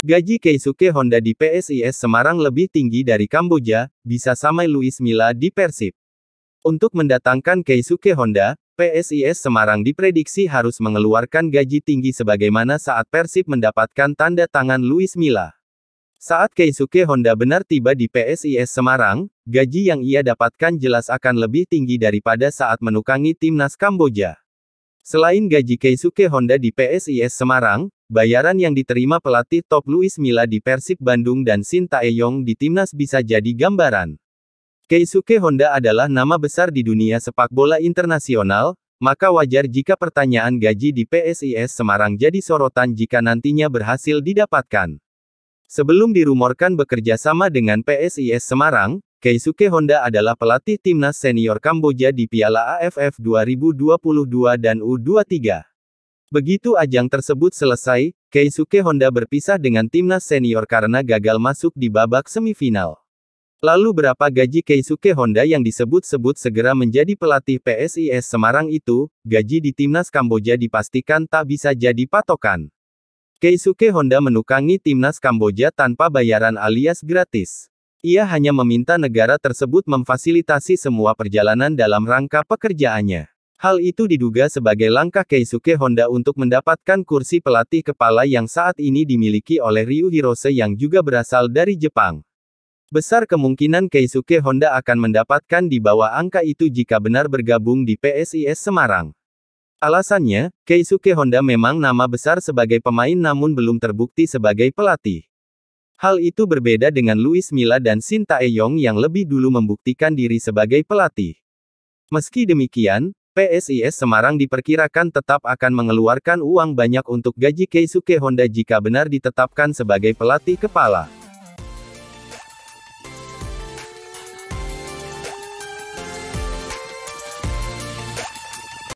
Gaji Keisuke Honda di PSIS Semarang lebih tinggi dari Kamboja, bisa samai Luis Milla di Persib. Untuk mendatangkan Keisuke Honda, PSIS Semarang diprediksi harus mengeluarkan gaji tinggi sebagaimana saat Persib mendapatkan tanda tangan Luis Milla. Saat Keisuke Honda benar tiba di PSIS Semarang, gaji yang ia dapatkan jelas akan lebih tinggi daripada saat menukangi timnas Kamboja. Selain gaji Keisuke Honda di PSIS Semarang, bayaran yang diterima pelatih top Luis Milla di Persib Bandung dan Shin Taeyong di timnas bisa jadi gambaran. Keisuke Honda adalah nama besar di dunia sepak bola internasional, maka wajar jika pertanyaan gaji di PSIS Semarang jadi sorotan jika nantinya berhasil didapatkan. Sebelum dirumorkan bekerja sama dengan PSIS Semarang, Keisuke Honda adalah pelatih timnas senior Kamboja di Piala AFF 2022 dan U23. Begitu ajang tersebut selesai, Keisuke Honda berpisah dengan timnas senior karena gagal masuk di babak semifinal. Lalu berapa gaji Keisuke Honda yang disebut-sebut segera menjadi pelatih PSIS Semarang itu, gaji di timnas Kamboja dipastikan tak bisa jadi patokan. Keisuke Honda menukangi timnas Kamboja tanpa bayaran alias gratis. Ia hanya meminta negara tersebut memfasilitasi semua perjalanan dalam rangka pekerjaannya. Hal itu diduga sebagai langkah Keisuke Honda untuk mendapatkan kursi pelatih kepala yang saat ini dimiliki oleh Ryu Hirose yang juga berasal dari Jepang. Besar kemungkinan Keisuke Honda akan mendapatkan di bawah angka itu jika benar bergabung di PSIS Semarang. Alasannya, Keisuke Honda memang nama besar sebagai pemain namun belum terbukti sebagai pelatih. Hal itu berbeda dengan Luis Milla dan Shin Taeyong yang lebih dulu membuktikan diri sebagai pelatih. Meski demikian, PSIS Semarang diperkirakan tetap akan mengeluarkan uang banyak untuk gaji Keisuke Honda jika benar ditetapkan sebagai pelatih kepala.